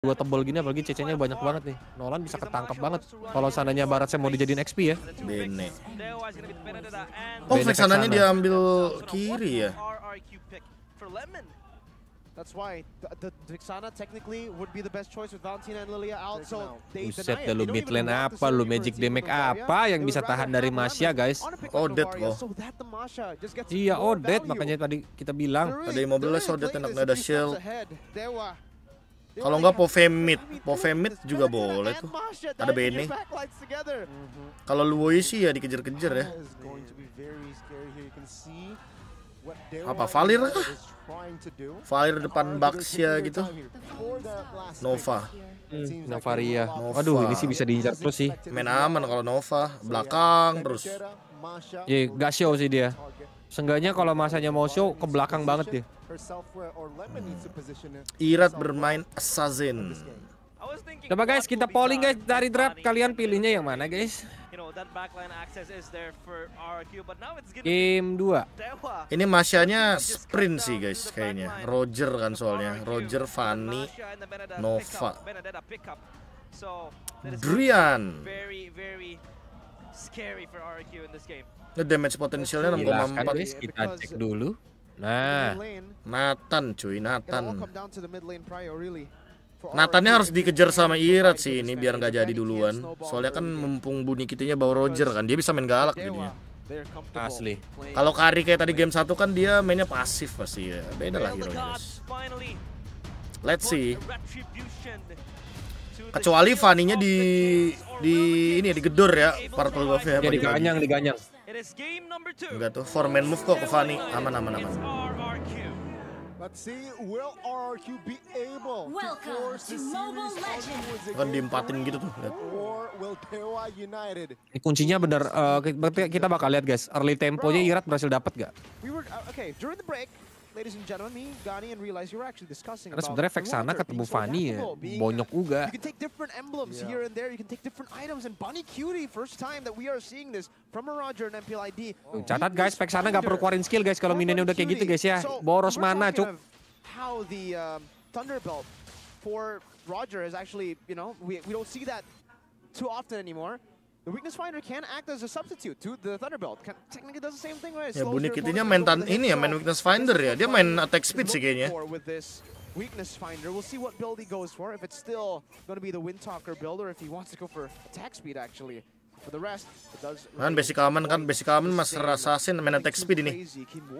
dua tebel gini apalagi CC-nya banyak banget nih. Nolan bisa ketangkep banget. Kalau sananya barat saya mau dijadiin XP ya. Bene. Oh, Bene sananya dia ambil kiri ya. That's why the, Vixana technically would be the best choice with Valentina and Lilia out. So they deny ya, lu mid lane apa lu magic damage apa yang bisa tahan dari Masya guys? Odet loh. Iya Odet oh, makanya tadi kita bilang. Tadi mobilnya Odet enak ada shield. Kalau nggak Povemit, Povemit juga boleh tuh. Ada Bene. Mm-hmm. Kalau Luoyi sih ya dikejar-kejar ya. Apa Valir kah? Valir depan Baxia ya gitu. Nova. Hmm, Novaria. Nova. Aduh, ini sih bisa diincar terus sih. Main aman kalau Nova, belakang terus. Ya, yeah, gak show sih dia. Seenggaknya kalau masanya mau show ke belakang banget deh. Hmm. Irat bermain Assassin. Coba guys, kita polling guys dari draft. Kalian pilihnya yang mana guys? Game 2. Ini masanya sprint sih guys kayaknya. Roger kan soalnya. Roger, Fanny, Nova. Drian. Nah, damage potensialnya 6,4 Kita cek dulu Nah Nathan cuy Nathan Nathannya harus dikejar sama Irat sih ini biar nggak jadi duluan Soalnya kan mumpung bunyi kitanya bawa Roger kan Dia bisa main galak jadinya Asli Kalau Kari kayak tadi game satu kan dia mainnya pasif pasti ya Beda lah hero -nya. Let's see Kecuali Vaninya di di ini ya, digedor ya Purple Golfnya ya diganyang diganyang Enggak tuh, four man move kok ke Fanny. Aman, aman, aman. Let's see, will RRQ be able Welcome to force the series Kan diempatin gitu tuh, lihat. Ini eh, kuncinya bener, uh, kita bakal lihat guys, early temponya Irat berhasil dapat gak? We were, uh, okay, during the break, ladies and and gentlemen, me, Gani, realize you're actually discussing Karena sebenarnya Vexana ketemu Fanny ya, bonyok uga. You can take different emblems yeah. here and there, you can take different items, and Bunny Cutie, first time that we are seeing this from a Roger and MPLID. Oh. Catat guys, Vexana gak perlu keluarin skill guys, kalau minionnya udah kayak gitu guys ya. Boros mana cuk. How the um, Thunderbolt for Roger is actually, you know, we, we don't see that too often anymore. The weakness finder can act as a substitute to the Thunderbolt. Can, technically does the same thing, right? Ya main tan ini ya, main weakness finder ya. Dia main attack speed sih kayaknya. Weakness finder. We'll see what build he goes for. If it's still going to be the Windtalker build or if he wants to go for attack speed actually. Kan basic aman kan basic aman mas rasasin main attack speed ini.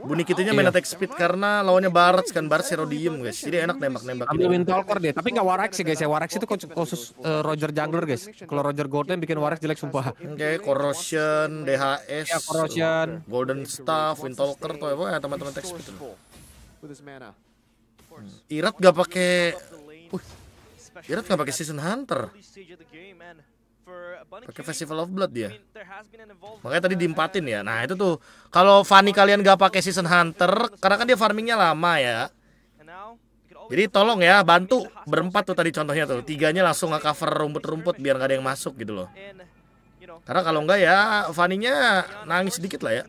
Bunyi kitunya iya. main attack speed karena lawannya Barat kan Barat serodium guys. Jadi enak nembak-nembak. Ambil win talker deh, tapi enggak Warax sih guys ya. Warax itu khusus eh, Roger Jungler guys. Kalau Roger Gordon bikin Warax jelek sumpah. Oke, corrosion, DHS, ya, corrosion, Golden Staff, win talker tuh ya teman-teman attack speed. Hmm. Irat gak pakai Irat gak pakai season hunter. Pakai Festival of Blood dia. Makanya tadi diempatin ya. Nah, itu tuh kalau Fanny kalian gak pakai Season Hunter karena kan dia farmingnya lama ya. Jadi tolong ya bantu berempat tuh tadi contohnya tuh. Tiganya langsung nge-cover rumput-rumput biar gak ada yang masuk gitu loh Karena kalau nggak ya Fanny-nya nangis sedikit lah ya.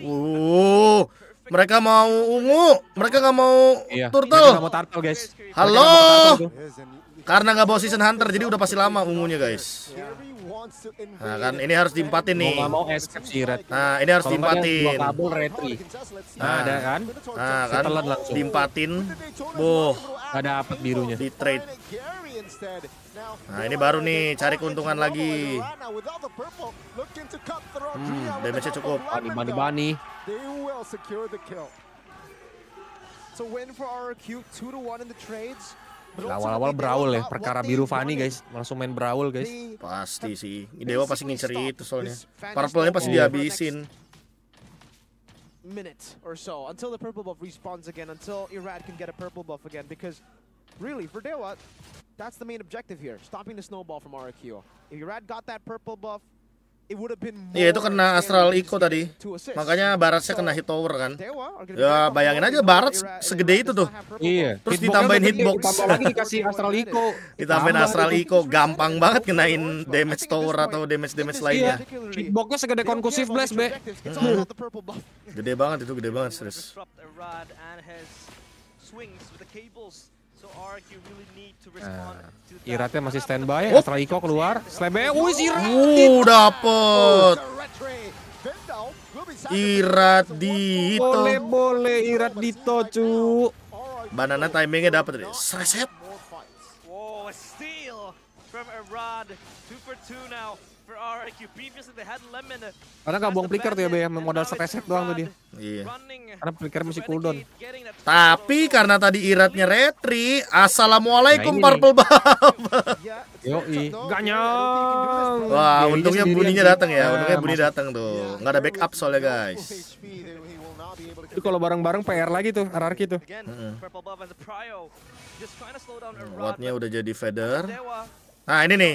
Uh, mereka mau ungu, mereka nggak mau iya, turtle. Gak mau turtle, guys. Halo. Gak mau turtle, Karena nggak bawa season hunter, jadi udah pasti lama ungunya, guys. Iya. Nah kan ini harus diempatin nih. Mau mau escape si Red. Nah ini harus Kalo diempatin. Dua kabel retri. Nah, nah ada kan? kan. Nah kan Setelan langsung. diempatin. Boh. Gak dapet birunya. Di trade. Nah ini baru nih cari keuntungan lagi. Hmm, damage-nya cukup. Bani bani bani. It's win for RQ, two to one in the trades. Awal-awal Brawl ya, perkara biru Fani guys, langsung main Brawl guys. Pasti sih, Dewa pasti ngincer itu soalnya. Purple-nya pasti dihabisin. Minutes or so until the purple buff respawns again, until Irad can get a purple buff again, because really for Dewa, that's the main objective here, stopping the snowball from RQ. If Irad got that purple buff, Iya itu kena astral Iko tadi Makanya barat saya kena hit tower kan Ya bayangin aja Barat segede itu tuh Iya Terus ditambahin hitbox Ini dikasih astral Iko Ditambahin astral Iko Gampang banget kenain damage tower atau damage-damage lainnya Hitboxnya segede konkusif blast be Gede banget itu gede banget serius Uh, Iratnya masih standby, oh. Astral Iko keluar, Slebe, wih oh, Irat! Wuh, dapet! Irat Dito. Boleh, boleh Irat Dito, cu. Banana timingnya dapet nih. Sreset. Wow, steal from Arad. for now. Uh, karena nggak buang flicker tuh ya, Bay, modal reset doang tuh dia. Iya. Uh, karena flicker masih cooldown. Tapi karena tadi iratnya retri, assalamualaikum nah, purple buff. Yo, ganyang. Wah, untungnya buninya datang ya, ah, untungnya buni datang tuh. Nggak ada backup soalnya guys. Itu kalau bareng-bareng PR lagi tuh, RRQ tuh. Hmm. Wattnya udah jadi feather. Nah ini nih,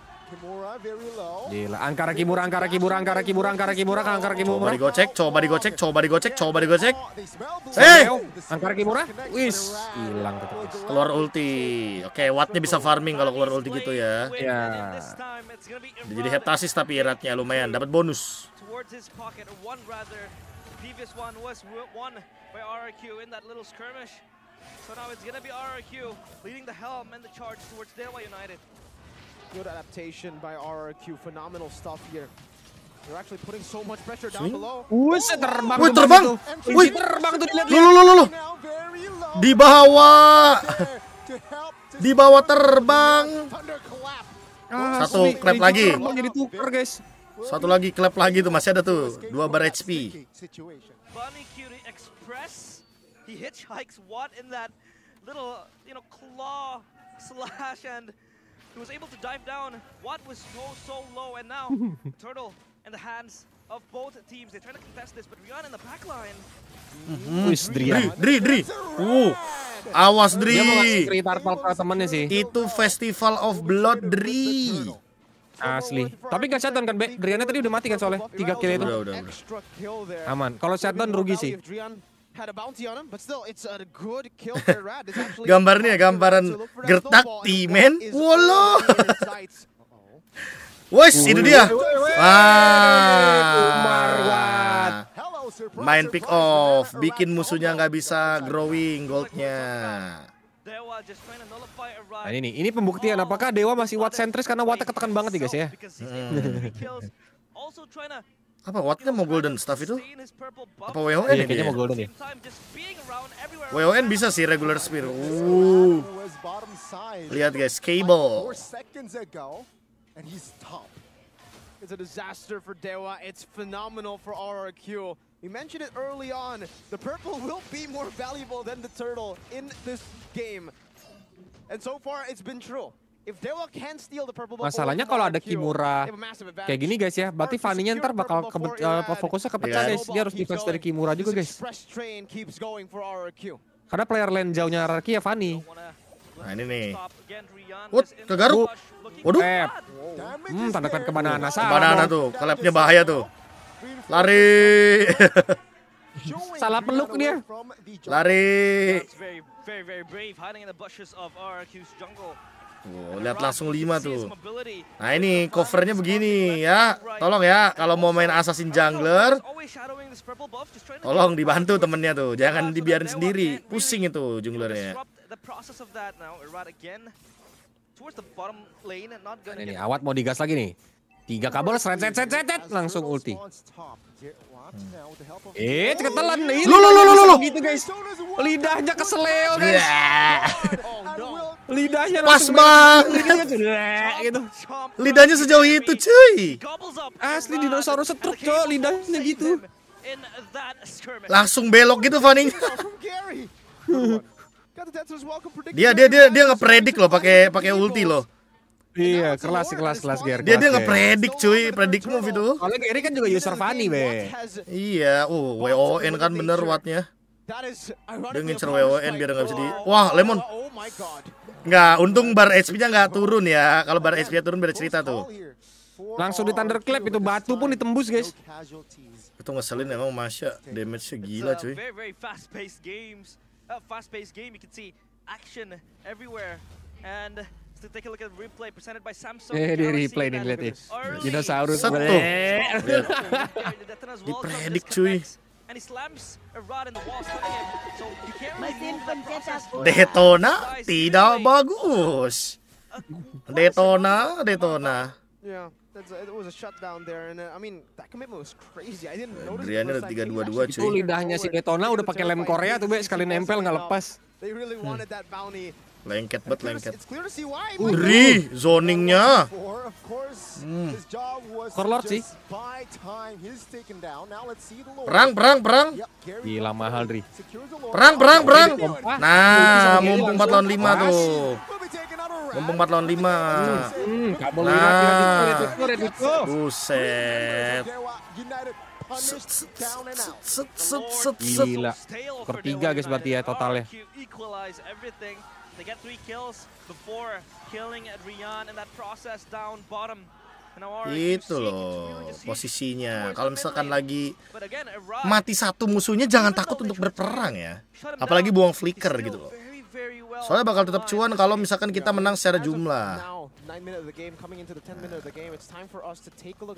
Gila, Angkara Kimura, Angkara Kimura, Angkara Kimura, Angkara Kimura, Angkara Kimura. Coba digocek, coba digocek, coba digocek, coba digocek. Eh, eh! Angkara Kimura, ah? wis, hilang tetap. Keluar ulti. Oke, okay, Wattnya bisa farming kalau keluar ulti gitu ya. Iya. Yeah. Jadi heptasis tapi eratnya lumayan, dapat bonus. So now it's gonna be RRQ leading the helm and the charge towards Delaware United. Good adaptation by RRQ. Phenomenal stuff here. They're actually putting so much pressure down below. Wih, oh, terbang. Wih, terbang. Wih, terbang tuh dilihat. Loh, loh, loh, loh. Di bawah. Di bawah terbang. Ah, Satu clap lagi. Jadi tuker, guys. Satu lagi clap lagi tuh masih ada tuh. Dua bar HP. Bunny Curie Express. He hitchhikes what in that little, you know, claw slash and He was able to dive down what was so, so low, and now Turtle in the hands of both teams. They try to contest this, but Rian in the back line. Mm -hmm. Dri, Dri, Dri. Uh. Awas Dri. mau ngasih turtle ke temennya sih. Itu Festival of Blood Dri. Asli. Tapi gak shutdown kan, Be? Driannya tadi udah mati kan soalnya. Tiga kill itu. Udah, udah, udah. Aman. Kalau shutdown rugi sih. Gambarnya gambaran gertak timen. Wolo. Wes, itu dia. Wah. Main pick off, bikin musuhnya nggak bisa growing goldnya. Nah, ini nih, ini pembuktian apakah Dewa masih oh, Watt sentris karena Watt ketekan banget nih guys ya. Hmm. Apa wattnya mau golden staff itu? Apa WON iya, kayaknya dia? mau golden ya. WON bisa sih regular spear. Uh. Lihat guys, Cable. It's a disaster for Dewa. It's phenomenal for RRQ. We mentioned it early on. The purple will be more valuable than the turtle in this game. And so far, it's been true. Masalahnya kalau ada Kimura kayak gini guys ya, berarti Fanny-nya ntar bakal uh, fokusnya kepecah yeah. guys. Dia harus defense dari Kimura juga guys. Karena player lane jauhnya Rarki ya Fanny. Nah ini nih. Wut, kegaruk. Waduh. Lep. Eh, hmm, tanda klep ke banana. Ke Banana tuh, klepnya bahaya tuh. Lari. Salah peluk dia. Lari. Tuh, lihat langsung 5 tuh. Nah ini covernya begini ya. Tolong ya kalau mau main assassin jungler. Tolong dibantu temennya tuh. Jangan dibiarin sendiri. Pusing itu junglernya. Nah, ini awat mau digas lagi nih. Tiga kabel seret seret seret langsung ulti. Eh, eh, ketelan nih. Lu lu lu lu lu. Gitu guys. Lidahnya keseleo iya. guys. Lidahnya pas banget. gitu. Lidahnya sejauh itu, cuy. Asli dinosaurus setruk, cok, lidahnya gitu. gitu. Langsung belok gitu, Fanning. dia dia dia dia ngepredik loh pakai pakai ulti loh. Iya, kelas kelas kelas Gary. Dia dia ngepredik cuy, predik move itu. Kalau Gary kan juga user funny be. Iya, uh WON kan bener watnya. Dia ngincer WON biar nggak bisa di... Wah, Lemon! Oh nggak, untung bar HP-nya nggak turun ya. Kalau bar HP-nya turun beda cerita tuh. Langsung di thunderclap itu batu pun ditembus guys. Itu ngeselin emang Masya, damage-nya gila cuy. fast-paced game, you can see action everywhere. And to replay Eh, di replay nih lihat ya. Dinosaurus. Satu. Dipredik cuy. Detona tidak bagus. Detona, Detona. Yeah, uh, ada tiga dua dua cuy. Itu lidahnya si Detona udah pakai lem Korea tuh be sekali nempel nggak lepas. Hmm. Lengket banget, lengket. Uri, zoningnya. Hmm. sih. Perang, perang, perang. Gila mahal, Ri. Perang, perang, perang. Nah, mumpung 4 lawan 5 tuh. Mumpung 4 lawan 5. nah. Buset. Gila. Pertiga guys berarti ya totalnya. They get three kills before killing Adrian in that process down bottom. Itu loh posisinya. Kalau misalkan lagi mati satu musuhnya jangan takut untuk berperang ya. Apalagi buang flicker gitu loh. Soalnya bakal tetap cuan kalau misalkan kita menang secara jumlah.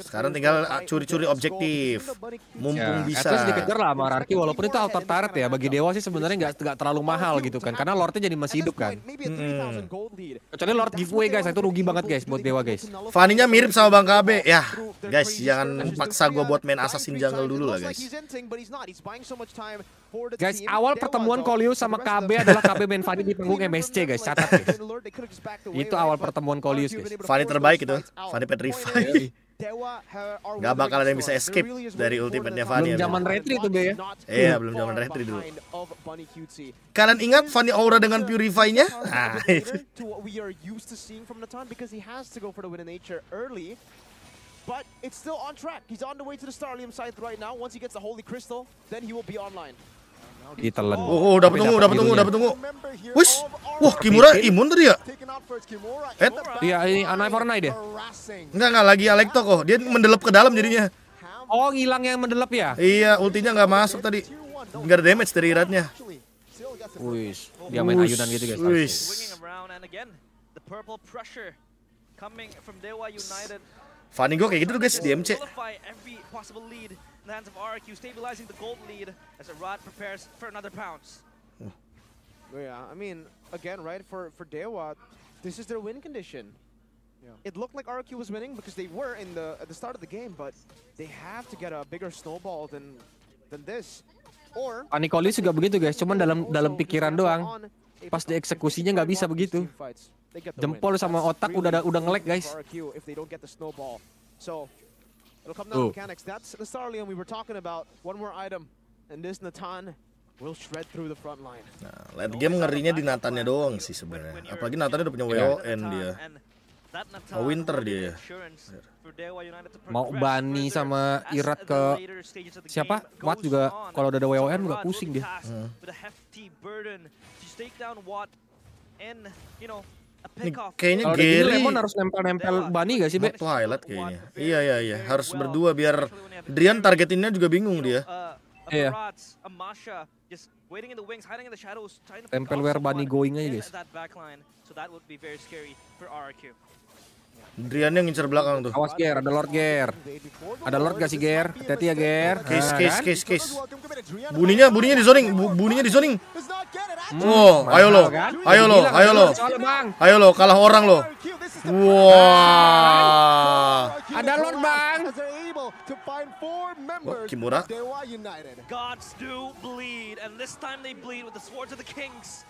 Sekarang tinggal curi-curi objektif. Mumpung ya, bisa. Atlas dikejar lah sama Rarki walaupun itu altar turret ya. Bagi Dewa sih sebenarnya nggak nggak terlalu mahal gitu kan. Karena Lordnya jadi masih hidup kan. Hmm. Kecuali Lord giveaway guys. Itu rugi banget guys buat Dewa guys. Faninya mirip sama Bang KB. Ya guys jangan paksa gue buat main Assassin Jungle dulu lah guys. Guys, awal pertemuan Kolio sama KB adalah KB main Fanny di panggung MSC guys, catat guys. Itu awal pertemuan Kolio guys. Fanny terbaik itu, Fanny Petrify. Gak bakal ada yang bisa escape dari ultimate-nya Fanny. Belum zaman retri itu dia ya. Iya, belum zaman retri dulu. Kalian ingat Fanny Aura dengan Purify-nya? Nah, itu. Iya. But it's still on track. He's on the way to the Starlium site right now. Once he gets the Holy Crystal, then he will be online ditelan. Oh, oh dapat tunggu, dapat tunggu, dapat tunggu. Wis. Wah, Kimura imun tadi ya? Eh, iya ini Anai Fortnite dia. Ya? Enggak, enggak lagi Alekto kok. Dia mendelep ke dalam jadinya. Oh, ngilang yang mendelep ya? Iya, ultinya enggak masuk tadi. Enggak ada damage dari ratnya. Wis, dia main ayunan gitu guys. Wis. Funny gue kayak gitu tuh guys di MC in the hands of RQ, stabilizing the gold lead as Arad prepares for another pounce. Yeah, yeah I mean, again, right, for, for Dewa, this is their win condition. Yeah. It looked like RQ was winning because they were in the at the start of the game, but they have to get a bigger snowball than than this. Or Anikoli juga begitu guys, cuman dalam dalam pikiran doang. Pas dieksekusinya nggak bisa begitu. Jempol sama otak udah udah ngelek guys. So It'll come down Ooh. to mechanics. That's the Leon we were talking about. One more item, and this Nathan will shred through the front line. Nah, late game ngerinya di Nathannya doang sih sebenarnya. Apalagi Nathan udah punya iya. WON dia. Mau winter dia ya. iya. Mau Bani sama Irat ke siapa? Watt juga kalau udah ada WON juga pusing dia. Hmm kayaknya oh, Gary Lemon harus nempel-nempel Bani gak sih, Be? Twilight kayaknya. Iya, iya, iya. Harus berdua biar Drian targetinnya juga bingung dia. Uh, uh, iya. Tempel where Bani going aja, guys. Drian yang ngincer belakang tuh. Awas Ger, ada Lord Ger. Ada Lord gak sih Ger? Hati-hati ya Ger. Case, nah, case, kan? case, case. Buninya, buninya di zoning, Bu, buninya di zoning. Hmm, oh, ayo lo, kan? ayo lo, ayo lo, ayo lo, kalah orang lo. Wah. Wow. Ada Lord bang. Oh, Kimura. Gods do bleed, and this time they bleed with the swords of the kings.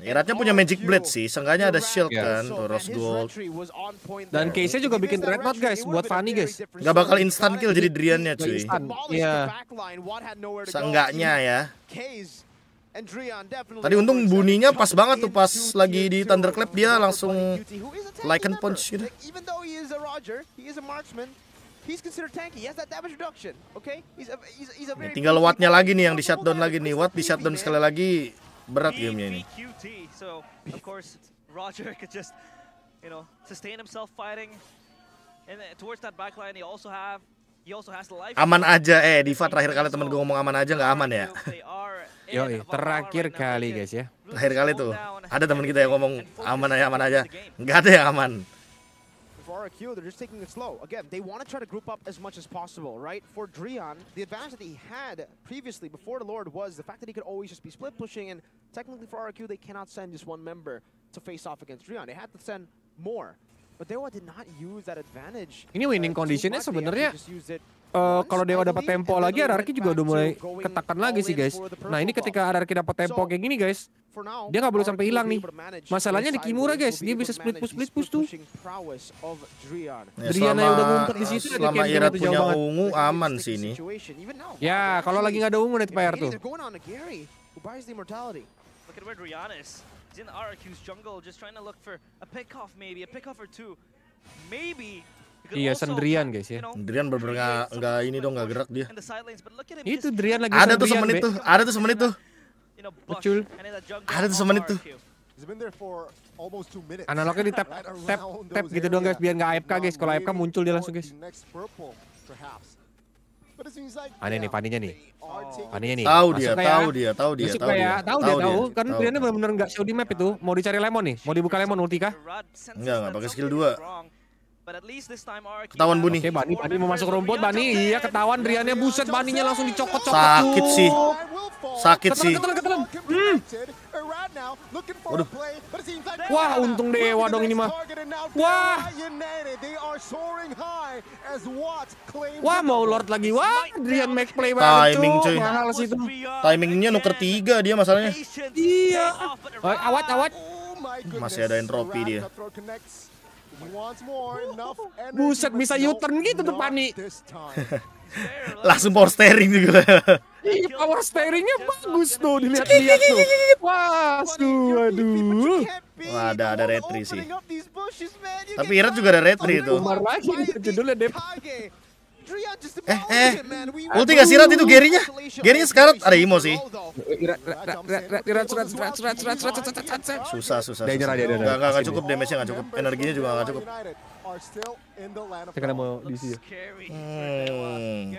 Iratnya punya Magic Blade sih, seenggaknya ada shield yeah. kan, rose Gold. Dan case-nya juga bikin Red guys, buat Fanny guys. Gak bakal instant kill jadi Drian-nya cuy. Iya. Seenggaknya ya. Tadi untung buninya pas banget tuh pas lagi di Thunderclap dia langsung like Lycan Punch gitu. Ini tinggal watt-nya lagi nih yang di shutdown lagi nih. Watt di shutdown sekali lagi berat gamenya ini. So of course Roger could just you know sustain himself fighting and towards that backline he also have he also has the life. Aman aja eh Diva terakhir kali temen gue ngomong aman aja nggak aman ya. Yo ya. terakhir kali guys ya. Terakhir kali tuh ada temen kita yang ngomong aman aja aman aja nggak ada yang aman. RQ, they're just taking it slow. Again, they want to try to group up as much as possible, right? For Dreon, the advantage that he had previously before the Lord was the fact that he could always just be split pushing, and technically for RQ, they cannot send just one member to face off against Dreon. They had to send more. But Dewa did not use that advantage. Ini winning uh, conditionnya sebenarnya uh, kalau Dewa dapat tempo lagi, RRQ juga udah mulai ketakan lagi sih guys. Nah ini ketika RRQ dapat tempo kayak gini guys, Dia nggak boleh sampai hilang nih. Masalahnya di Kimura guys, dia bisa split push split push tuh. Ya, Drian udah ngumpet di situ. Selama Ira punya ungu aman sih ini. Ya kalau lagi nggak ada ungu nih PR tuh. Iya, sendirian guys ya. Drian bener enggak ini dong nggak gerak dia. Itu Drian lagi. Ada tuh semenit tuh, ada tuh semenit tuh. Pecul. Ada tuh semenit tuh. Analognya di tap, tap, tap gitu doang guys, biar nggak AFK guys. Kalau AFK muncul dia langsung guys. Aneh nih paninya nih. Paninya nih. Tahu dia, tahu dia, tahu dia, tahu dia. Kan tahu dia, tahu. Karena pilihannya benar-benar nggak show di map itu. Mau dicari lemon nih, mau dibuka lemon ulti kah? nggak enggak pakai skill dua Ketahuan Bani. Oke, Bani, Bani mau masuk rumput, Bani. Iya, ketahuan Riannya buset, Baninya langsung dicokot-cokot. Sakit sih. Sakit sih. Ketelan, ketelan, ketelan. Waduh. Wah, untung deh, dong ini mah. Wah. Wah, mau Lord lagi. Wah, Rian make play banget. Timing cuy. Timingnya nuker tiga dia masalahnya. Iya. Awat, awat. Masih ada entropi dia. Buset bisa U-turn gitu tuh Pani. Langsung power steering juga. Iya power steeringnya bagus tuh dilihat-lihat tuh. Wah, aduh. Wah, ada ada retri sih. Tapi Irat juga ada retri tuh. Judulnya Eh, eh. Ulti gak sirat itu Gerinya? Gerinya sekarat ada Imo sih. Susah, susah. Dia nyerah cukup damage-nya enggak cukup. Energinya juga enggak cukup. Saya mau di sini. Hmm.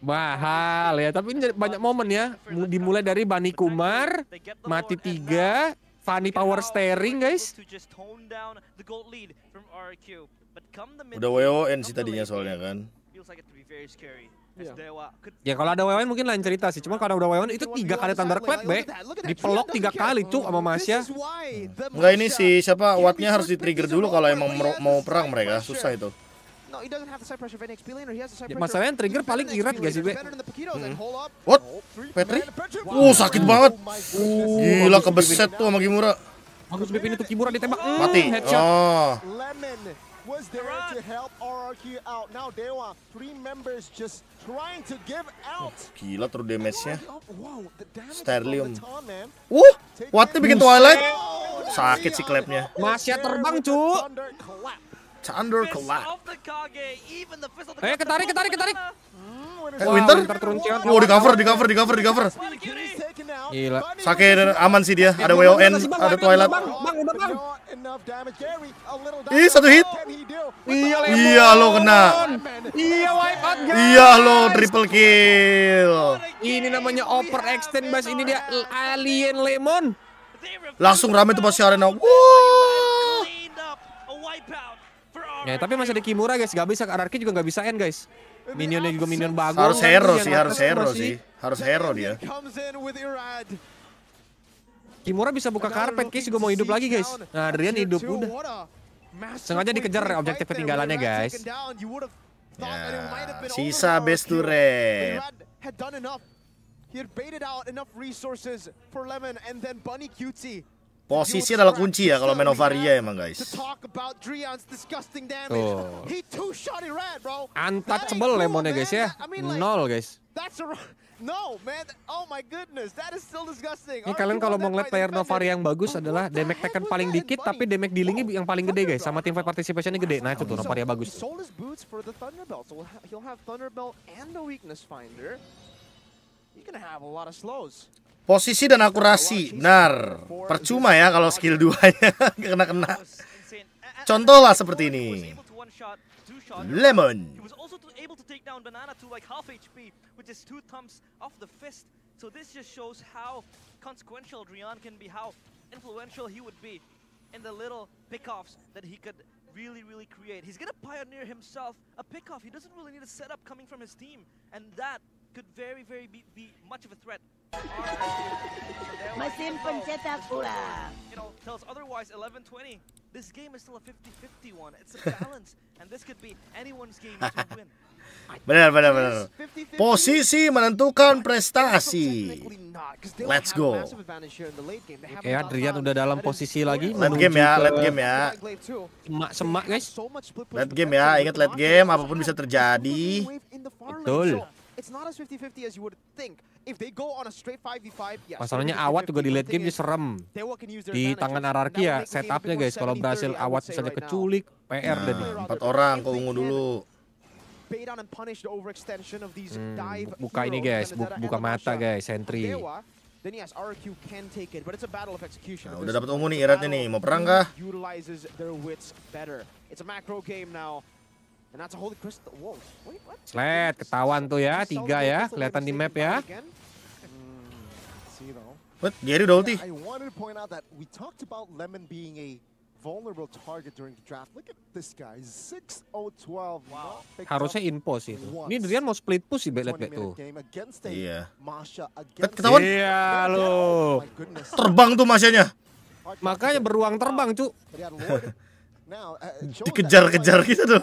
Mahal ya, tapi ini banyak momen ya. Dimulai dari Bani Kumar, mati tiga, Fanny power steering guys. Udah WON sih tadinya soalnya kan. Iya. Ya kalau ada WON mungkin lain cerita sih. Cuma kalau udah WON itu tiga kali thunderclap be. Dipelok tiga kali tuh sama Masya. Hmm. Enggak ini sih siapa Wattnya harus di-trigger dulu kalau emang mau perang mereka. Susah itu. Ya, Masalahnya trigger paling irat gak sih, Be? Hmm. What? Oh, Petri? Wow. Uh, oh, sakit banget. Oh, Gila kebeset tuh sama Kimura. Bagus Bip ini tuh Kimura ditembak. Mati. Hmm, headshot. Oh was there to help RRQ out. Now Dewa, three members just trying to give out. Oh, gila terus damage-nya. Sterlium. Uh, Wati bikin Twilight. Oh, Sakit si klepnya. Masih terbang, cu. Thunder Collapse. Eh, ketarik, ketarik, ketarik. Hmm, Winter? Oh, di cover, di cover, di cover, di cover. Gila. Sake aman sih dia. Ada WON, ada Twilight. Bang, bang. Ih, satu hit. Iya, iya lo kena. Iya, wipe out Iya lo triple kill. Ini namanya over extend bas ini dia alien lemon. Langsung rame tuh pasti arena. Wah. Ya, tapi masih ada Kimura guys, gak bisa RRQ juga gak bisa end guys. Minionnya juga minion bagus. Harus hero sih, harus iya, hero sih. Harus hero dia. Kimura bisa buka karpet, guys. Gue mau hidup lagi, guys. Nah, Adrian hidup udah. Sengaja dikejar objektif ketinggalannya, guys. Ya, sisa best to red. Posisi adalah kunci ya kalau main emang guys. Tuh. Untouchable lemonnya guys ya. Nol guys. No, man. Oh my goodness, that is still disgusting. Ini kalian kalau mau ngeliat player Novari yang bagus adalah damage taken paling dikit, tapi damage dealingnya yang paling gede guys, sama fight participationnya gede. Nah itu tuh Novari yang bagus. He's gonna have a lot of slows. Posisi dan akurasi, benar. Percuma ya kalau skill duanya kena-kena. Contoh lah seperti ini. Lemon. So this just shows how consequential Drian can be, how influential he would be in the little pickoffs that he could really, really create. He's gonna pioneer himself a pickoff. He doesn't really need a setup coming from his team. And that could very, very be, be much of a threat Mesin pencetak ulang. You know, tells otherwise 11-20. This game is still a 50-50 one. It's a balance, and this could be anyone's game to win. benar, benar, benar. Posisi menentukan prestasi. Let's go. Oke, okay, eh, Adrian udah dalam posisi lagi. Late game ya, late game ya. Semak, semak guys. Late game ya, ingat late game, apapun bisa terjadi. Betul. Masalahnya awat juga di late game dia serem. Di tangan Ararki ya setupnya guys. Kalau berhasil awat misalnya keculik, PR nah, dan empat orang kau ungu dulu. Hmm, buka ini guys, buka mata guys, sentry. Nah, udah dapat ungu nih iratnya nih, mau perang kah? Lihat, ketahuan tuh ya, tiga ya, kelihatan di map ya. Hmm, what? Gary Dolty? I Harusnya info sih itu. Ini Drian mau split push sih belet bet tuh. Iya. Bet ketahuan. Iya lo. Oh terbang tuh masanya. Makanya beruang terbang, cu. Uh, Dikejar-kejar kita gitu tuh.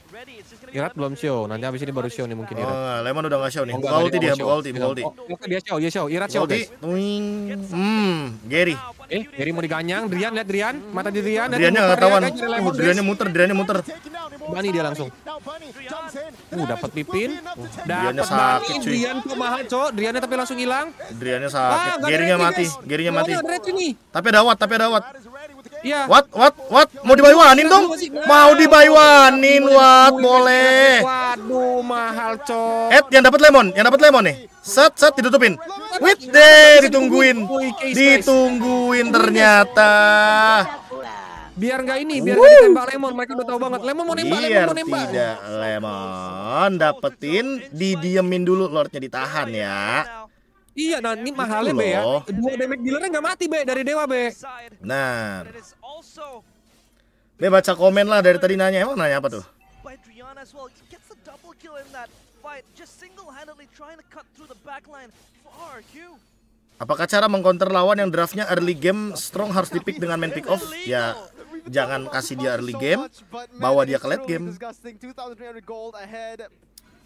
Irat belum show, nanti habis ini baru show nih mungkin Irat. Oh, Lemon udah gak show nih. Buka oh, ulti dia, ulti, ulti. Oke, dia show, dia show. Irat show, guys. Hmm, Gary. Eh, Gary mau diganyang. Drian, lihat Drian. Mata di Drian. Driannya enggak ketahuan. Oh, Driannya muter, Driannya muter. Bani dia langsung. Uh, dapat pipin. Driannya sakit, cuy. Drian kok mahal, cok. Driannya tapi langsung hilang. Driannya sakit. Ah, Gary nya mati, Gary nya mati. Tapi ada wat, tapi ada wat. Iya. What what what mau dibayuanin dong? Mau dibayuanin what boleh. Waduh mahal cok. Ed yang dapat lemon, yang dapat lemon nih. Set set ditutupin. Wait deh ditungguin. Ditungguin ternyata. Biar nggak ini, biar nggak ditembak lemon. Mereka udah tahu banget. Lemon mau nembak, biar lemon mau nembak. Tidak lemon, dapetin, didiemin dulu, lordnya ditahan ya. Iya, nah ini gitu mahalnya Be ya. Dua damage dealernya nggak mati Be dari Dewa Be. Nah. Be baca komen lah dari tadi nanya emang nanya apa tuh? Apakah cara mengcounter lawan yang draftnya early game strong harus dipick dengan main pick off? Ya, jangan kasih dia early game, bawa dia ke late game.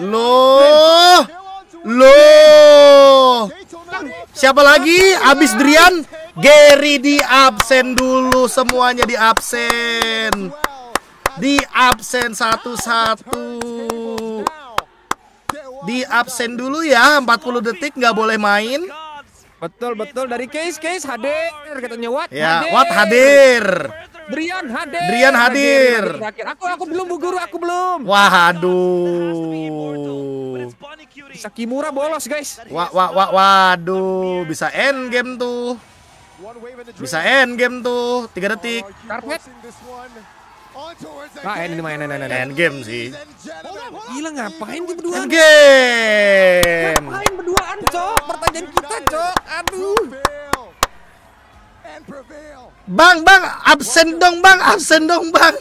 Loh. Loh. Siapa lagi? Abis Drian, Gary di absen dulu semuanya di absen. Di absen satu-satu. Di absen dulu ya, 40 detik nggak boleh main. Betul betul dari case case hadir katanya Wat. Ya, hadir. Wat hadir. Brian hadir. Brian hadir. hadir. Aku aku belum Bu Guru, aku belum. Wah, aduh. Bisa Kimura bolos, guys. Wah, wah, wah, waduh, bisa end game tuh. Bisa end game tuh, 3 detik. Karpet. Nah, ini main end, end, end. game sih. Gila ngapain di berduaan? End game. Ngapain berduaan, Cok? Pertanyaan kita, Cok. Aduh. Bang, bang, absen dong bang, absen dong bang.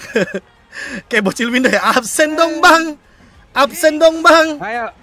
Kayak bocil pindah ya, absen dong bang. Absen dong bang. Ayo,